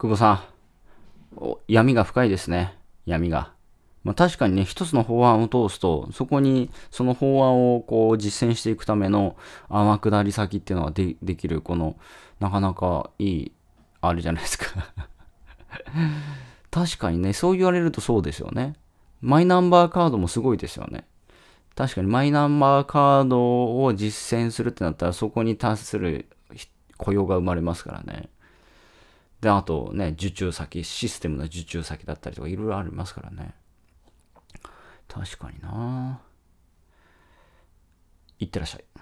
久保さん、闇が深いですね。闇が。まあ、確かにね、一つの法案を通すと、そこに、その法案をこう実践していくための天下り先っていうのがでできる、この、なかなかいい、あれじゃないですか 確かにね、そう言われるとそうですよね。マイナンバーカードもすごいですよね。確かにマイナンバーカードを実践するってなったら、そこに達する雇用が生まれますからね。で、あとね、受注先、システムの受注先だったりとか、いろいろありますからね。確かにな。いってらっしゃい。